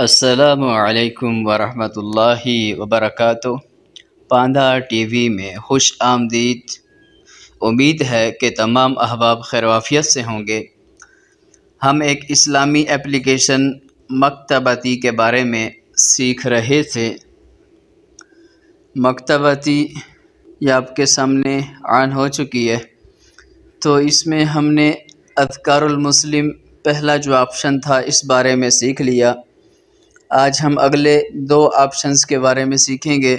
असलकम वरहमतुल्लाह पांडा T TV में खुश आमदीद उम्मीद है कि तमाम अहबाब खैरवाफियत से होंगे हम एक इस्लामी एप्लीकेशन मकतबती के बारे में सीख रहे थे मकतबती ये आपके सामने आन हो चुकी है तो इसमें हमने अदकारुलमस्लिम पहला जो ऑप्शन था इस बारे में सीख लिया आज हम अगले दो ऑप्शंस के बारे में सीखेंगे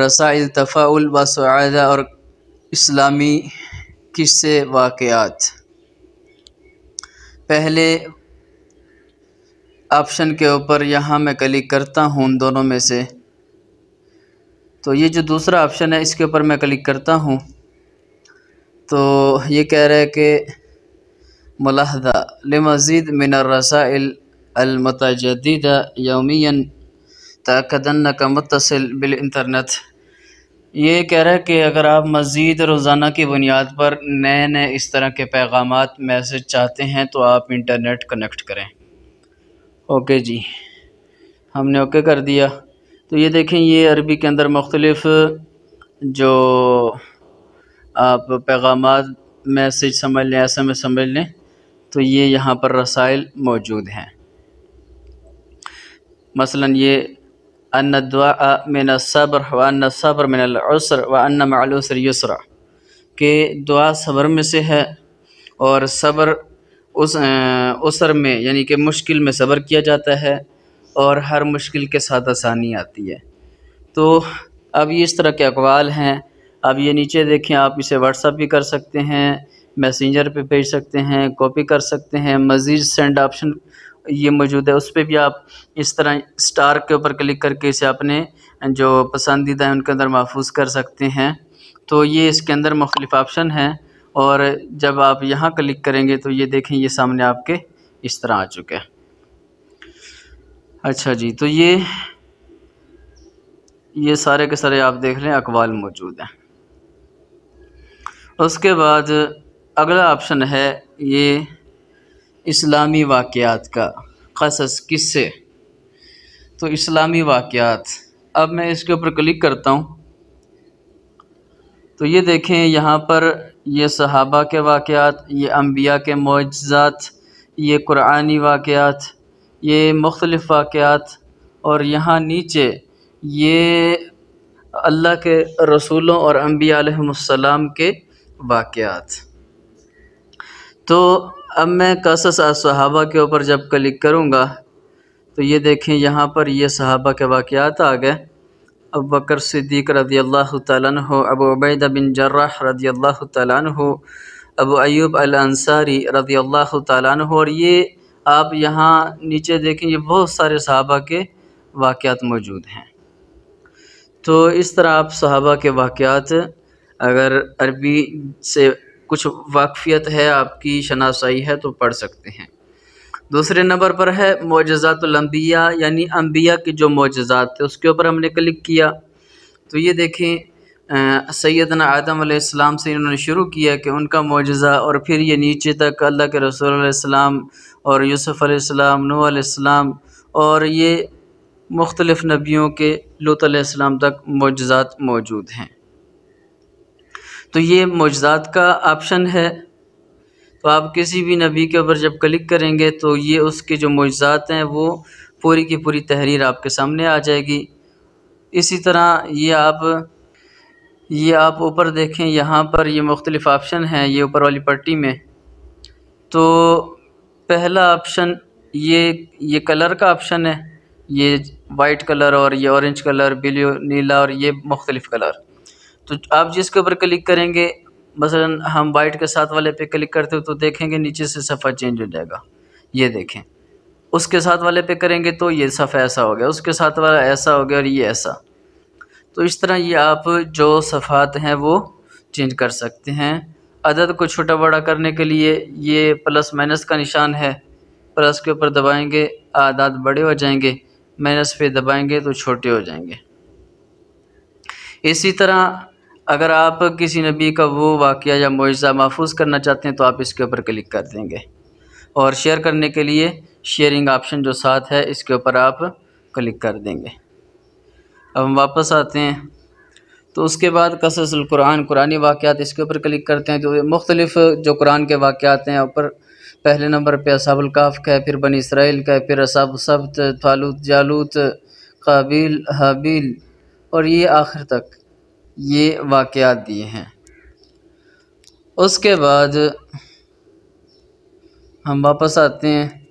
रसाइल तफ़ाउल वसदा और इस्लामी किस्से वाक़ात पहले ऑप्शन के ऊपर यहाँ मैं क्लिक करता हूँ उन दोनों में से तो ये जो दूसरा ऑप्शन है इसके ऊपर मैं क्लिक करता हूँ तो ये कह रहा है कि मुलाहदा मज़ीद मिनर रसाइल المتجددة यौमिया तकदन का मुतसिल बिलइंटरनेट ये कह रहा है कि अगर आप मज़ीद रोज़ाना की बुनियाद पर नए नए इस तरह के पैगाम मैसेज चाहते हैं तो आप इंटरनेट कनेक्ट करें ओके जी हमने ओके कर दिया तो ये देखें ये अरबी के अंदर मुख्तलफ़ जो आप पैगाम मैसेज समझ लें ऐसे में समझ लें तो ये यहाँ पर रसाइल मौजूद हैं मसलन ये अन दुआ मिन सब्र व अन सब्र मिन उसर व अन मलूसर युसरा के दुआ सब्र में से है और सब्र उस उसर में यानी कि मुश्किल में सब्र किया जाता है और हर मुश्किल के साथ आसानी आती है तो अब ये इस तरह के अकवाल हैं अब ये नीचे देखें आप इसे व्हाट्सअप भी कर सकते हैं मैसेंजर पे भेज सकते हैं कॉपी कर सकते हैं मज़ीद सेंड ऑप्शन ये मौजूद है उस पर भी आप इस तरह स्टार के ऊपर क्लिक करके इसे अपने जो पसंदीदा है उनके अंदर महफूज कर सकते हैं तो ये इसके अंदर मुख्तलिफ ऑप्शन हैं और जब आप यहाँ क्लिक करेंगे तो ये देखें ये सामने आपके इस तरह आ चुके हैं अच्छा जी तो ये ये सारे के सारे आप देख रहे हैं अकवाल मौजूद हैं उसके बाद अगला ऑप्शन है ये इस्लामी वाक़ात का कसस किससे तो इस्लामी वाक़ात अब मैं इसके ऊपर क्लिक करता हूँ तो ये देखें यहाँ पर ये सहाबा के वाक़ात ये अम्बिया के मुआजात ये कुरानी वाक़ात ये मुख्तलिफ़ वाक़ात और यहाँ नीचे ये अल्लाह के रसूलों और अम्बिया के वाक़ात तो अब मैं कसस असहाबा के ऊपर जब क्लिक करूँगा तो ये देखें यहाँ पर ये सहाबा के वाक़ात आ गए अब बकर सिद्दीक रदी अल्लाह तु अबू उबैद बिन जर्रा रदी अल्लाह हो अबू अयूब अल-अंसारी रदी अल्लाह हो और ये आप यहाँ नीचे देखें ये बहुत सारे सहाबा के वाक़ात मौजूद हैं तो इस तरह आप सहाबा के वाक़ात अगर अरबी से कुछ वाकफियत है आपकी शनासाई है तो पढ़ सकते हैं दूसरे नंबर पर है मोजातलम्बिया यानी अम्बिया के जो मोजात थे उसके ऊपर हमने क्लिक किया तो ये देखें सैदना आदम आसमाम से इन्होंने शुरू किया कि उनका मुजज़ा और फिर ये नीचे तक अल्लाह के रसोल्लाम और यूसुफ़ आसमाम नूसम और ये मुख्तलफ़ नबियों के लुत तक मोजात मौजूद हैं तो ये मुजज़ात का ऑप्शन है तो आप किसी भी नबी के ऊपर जब क्लिक करेंगे तो ये उसके जो मुजज़ात हैं वो पूरी की पूरी तहरीर आपके सामने आ जाएगी इसी तरह ये आप ये आप ऊपर देखें यहाँ पर ये मुख्तलिफ़ ऑप्शन हैं ये ऊपर वाली पट्टी में तो पहला ऑप्शन ये ये कलर का ऑप्शन है ये वाइट कलर और ये ऑरेंज कलर ब्लू नीला और ये मुख्तलिफ़ कलर तो आप जिसके ऊपर क्लिक करेंगे मसलन हम वाइट के साथ वाले पे क्लिक करते हो तो देखेंगे नीचे से सफ़ा चेंज हो जाएगा ये देखें उसके साथ वाले पे करेंगे तो ये सफ़ा ऐसा हो गया उसके साथ वाला ऐसा हो गया और ये ऐसा तो इस तरह ये आप जो सफ़ात हैं वो चेंज कर सकते हैं अदद को छोटा बड़ा करने के लिए ये प्लस माइनस का निशान है प्लस के ऊपर दबाएँगे आदाद बड़े हो जाएंगे माइनस पे दबाएँगे तो छोटे हो जाएंगे इसी तरह अगर आप किसी नबी का वो वाक़ या मुआजा महफूज करना चाहते हैं तो आप इसके ऊपर क्लिक कर देंगे और शेयर करने के लिए शेयरिंग ऑप्शन जो साथ है इसके ऊपर आप क्लिक कर देंगे अब हम वापस आते हैं तो उसके बाद कससल कुरान कुरानी वाक़ात इसके ऊपर क्लिक करते हैं तो मुख्तलिफ़ जो कुरान के वाक़ात हैं ऊपर पहले नंबर पर असाबुल का है फिर बनी इसराइल का है फिर असाब सब्त फालूत जालूत काबिल हाबिल और ये आखिर तक ये वाक़ दिए हैं उसके बाद हम वापस आते हैं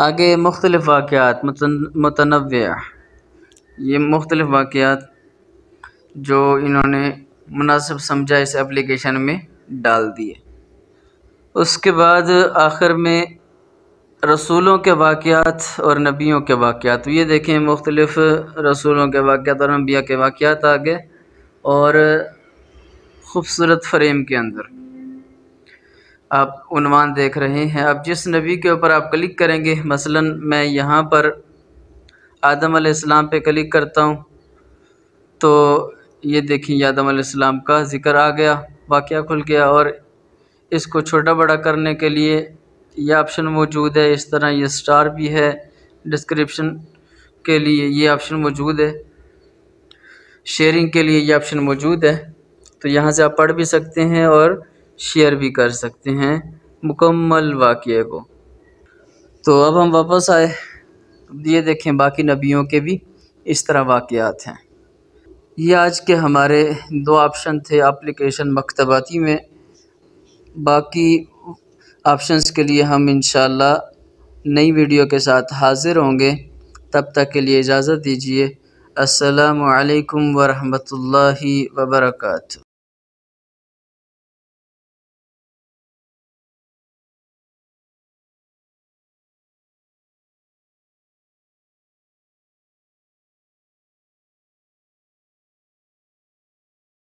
आगे मुख्तलिफ़ वाक़ात मतनव ये मुख्तलिफ़ वाक़ात जो इन्होंने मुनासिब समझा इस एप्लीकेशन में डाल दिए उसके बाद आखिर में रसूलों के वाक़ात और नबियों के वाक़ात तो ये देखें मुख्तलफ़ रसूलों के वाक़ात और नबिया के वाक़ात आ गए और ख़ूबसूरत फ्रेम के अंदर आप उनवान देख रहे हैं अब जिस नबी के ऊपर आप क्लिक करेंगे मसलन मैं यहाँ पर आदम आसमाम पे क्लिक करता हूँ तो ये देखें आदम आसमाम का ज़िक्र आ गया वाक़ खुल गया और इसको छोटा बड़ा करने के लिए ये ऑप्शन मौजूद है इस तरह ये स्टार भी है डिस्क्रिप्शन के लिए ये ऑप्शन मौजूद है शेयरिंग के लिए ये ऑप्शन मौजूद है तो यहाँ से आप पढ़ भी सकते हैं और शेयर भी कर सकते हैं मुकम्मल वाक़े को तो अब हम वापस आए ये देखें बाकी नबियों के भी इस तरह वाक़ात हैं ये आज के हमारे दो ऑप्शन थे एप्लीकेशन मकतबाती में बाकी ऑप्शंस के लिए हम इन नई वीडियो के साथ हाज़िर होंगे तब तक के लिए इजाज़त दीजिए असलकम वरहमल वर्का